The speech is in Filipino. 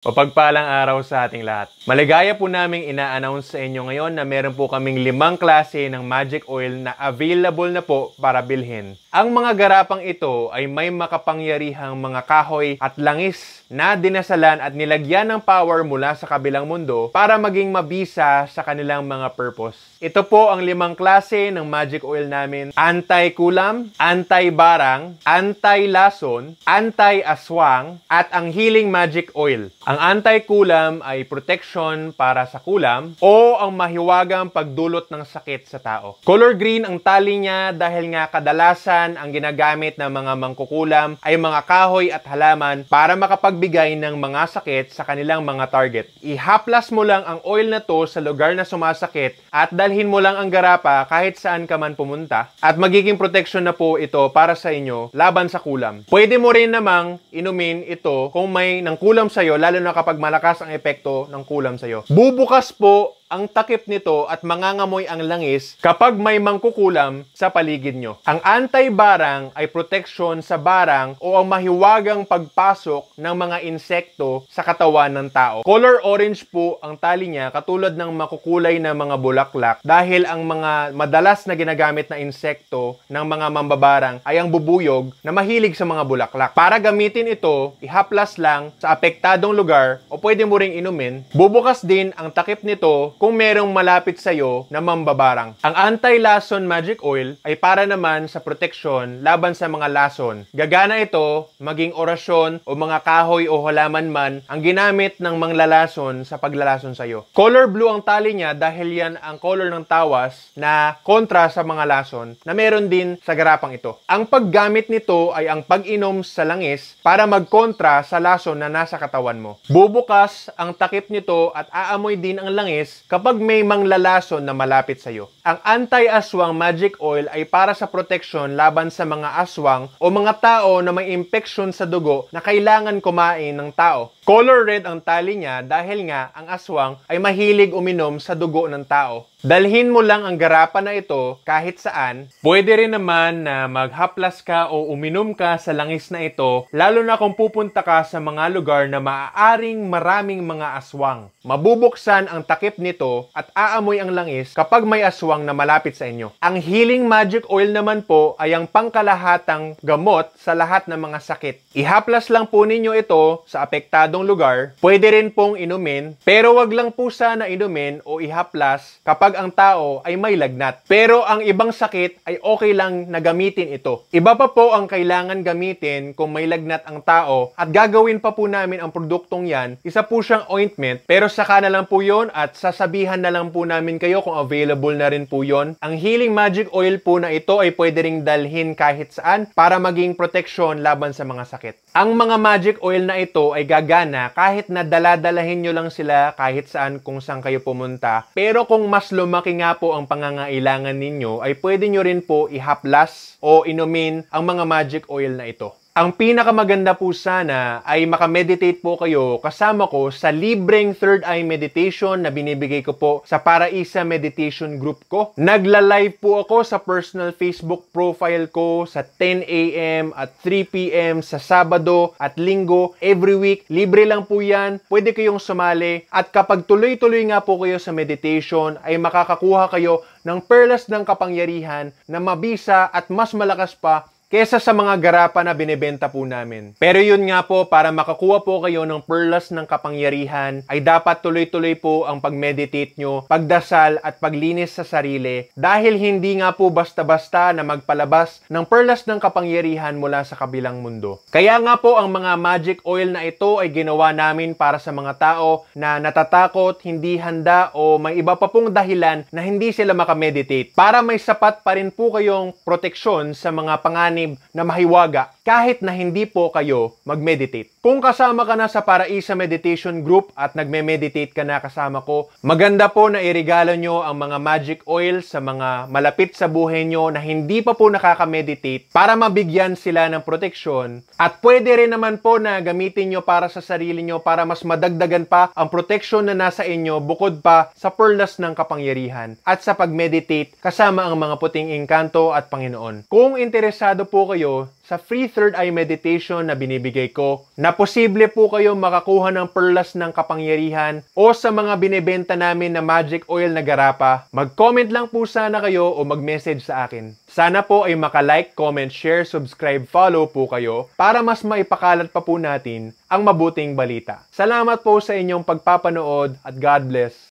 Mapagpalang araw sa ating lahat. Maligaya po naming ina-announce sa inyo ngayon na meron po kaming limang klase ng magic oil na available na po para bilhin. Ang mga garapang ito ay may makapangyarihang mga kahoy at langis na dinasalan at nilagyan ng power mula sa kabilang mundo para maging mabisa sa kanilang mga purpose. Ito po ang limang klase ng magic oil namin. Anti-kulam, anti-barang, anti-lason, anti-aswang, at ang healing magic oil. Ang anti-kulam ay protection para sa kulam o ang mahiwagang pagdulot ng sakit sa tao. Color green ang tali niya dahil nga kadalasan ang ginagamit ng mga mangkukulam ay mga kahoy at halaman para makapagbigay ng mga sakit sa kanilang mga target. Ihaplas mo lang ang oil na to sa lugar na sumasakit at dalhin mo lang ang garapa kahit saan ka man pumunta at magiging protection na po ito para sa inyo laban sa kulam. Pwede mo rin namang inumin ito kung may nangkulam sa'yo lalo na kapag malakas ang epekto ng kulam sa iyo. Bubukas po ang takip nito at mangangamoy ang langis kapag may mangkukulam sa paligid nyo. Ang anti-barang ay protection sa barang o ang mahiwagang pagpasok ng mga insekto sa katawan ng tao. Color orange po ang tali niya katulad ng makukulay na mga bulaklak dahil ang mga madalas na ginagamit na insekto ng mga mambabarang ay ang bubuyog na mahilig sa mga bulaklak. Para gamitin ito, ihaplas lang sa apektadong lugar o pwede mo ring inumin. Bubukas din ang takip nito kung merong malapit iyo na mambabarang. Ang anti-lason magic oil ay para naman sa proteksyon laban sa mga lason. Gagana ito maging orasyon o mga kahoy o halaman man ang ginamit ng manglalason sa paglalason sa iyo. Color blue ang tali niya dahil yan ang color ng tawas na kontra sa mga lason na meron din sa garapang ito. Ang paggamit nito ay ang pag-inom sa langis para magkontra sa lason na nasa katawan mo. Bubukas ang takip nito at aamoy din ang langis Kapag may manglalason na malapit sa iyo, ang anti-aswang magic oil ay para sa proteksyon laban sa mga aswang o mga tao na may impeksyon sa dugo na kailangan kumain ng tao. Color red ang tali niya dahil nga ang aswang ay mahilig uminom sa dugo ng tao. Dalhin mo lang ang garapa na ito kahit saan. Pwede rin naman na maghaplas ka o uminom ka sa langis na ito lalo na kung pupunta ka sa mga lugar na maaaring maraming mga aswang. Mabubuksan ang takip nito ito at aamoy ang langis kapag may aswang na malapit sa inyo. Ang healing magic oil naman po ay ang pangkalahatang gamot sa lahat ng mga sakit. Ihaplas lang po ninyo ito sa apektadong lugar. Pwede rin pong inumin, pero wag lang po sana inumin o ihaplas kapag ang tao ay may lagnat. Pero ang ibang sakit ay okay lang na gamitin ito. Iba pa po ang kailangan gamitin kung may lagnat ang tao at gagawin pa po namin ang produktong yan. Isa po siyang ointment, pero saka na lang po yun at sasabihin sasabihan na lang po namin kayo kung available na rin po yon. Ang healing magic oil po na ito ay pwede ring dalhin kahit saan para maging proteksyon laban sa mga sakit. Ang mga magic oil na ito ay gagana kahit na daladalahin nyo lang sila kahit saan kung saan kayo pumunta. Pero kung mas lumaki nga po ang pangangailangan ninyo ay pwede nyo rin po ihaplas o inumin ang mga magic oil na ito. Ang pinakamaganda po sana ay makameditate po kayo kasama ko sa libreng third eye meditation na binibigay ko po sa Paraisa Meditation Group ko. Nagla-live po ako sa personal Facebook profile ko sa 10 a.m. at 3 p.m. sa Sabado at Linggo every week. Libre lang po yan. Pwede kayong sumali. At kapag tuloy-tuloy nga po kayo sa meditation, ay makakakuha kayo ng perlas ng kapangyarihan na mabisa at mas malakas pa kesa sa mga garapa na binebenta po namin. Pero yun nga po, para makakuha po kayo ng perlas ng kapangyarihan, ay dapat tuloy-tuloy po ang pag-meditate nyo, pagdasal at paglinis sa sarili dahil hindi nga po basta-basta na magpalabas ng perlas ng kapangyarihan mula sa kabilang mundo. Kaya nga po ang mga magic oil na ito ay ginawa namin para sa mga tao na natatakot, hindi handa o may iba pa pong dahilan na hindi sila makameditate para may sapat pa rin po kayong proteksyon sa mga panganib panganib na mahiwaga kahit na hindi po kayo mag-meditate. Kung kasama ka na sa Paraisa Meditation Group at nagme-meditate ka na kasama ko, maganda po na irigalo nyo ang mga magic oil sa mga malapit sa buhay nyo na hindi pa po nakaka-meditate para mabigyan sila ng proteksyon. At pwede rin naman po na gamitin nyo para sa sarili nyo para mas madagdagan pa ang proteksyon na nasa inyo bukod pa sa perlas ng kapangyarihan at sa pag-meditate kasama ang mga puting engkanto at Panginoon. Kung interesado po kayo sa free third eye meditation na binibigay ko na posible po kayo makakuha ng perlas ng kapangyarihan o sa mga binebenta namin na magic oil na garapa, mag-comment lang po sana kayo o mag-message sa akin. Sana po ay maka-like, comment, share, subscribe, follow po kayo para mas maipakalat pa po natin ang mabuting balita. Salamat po sa inyong pagpapanood at God bless.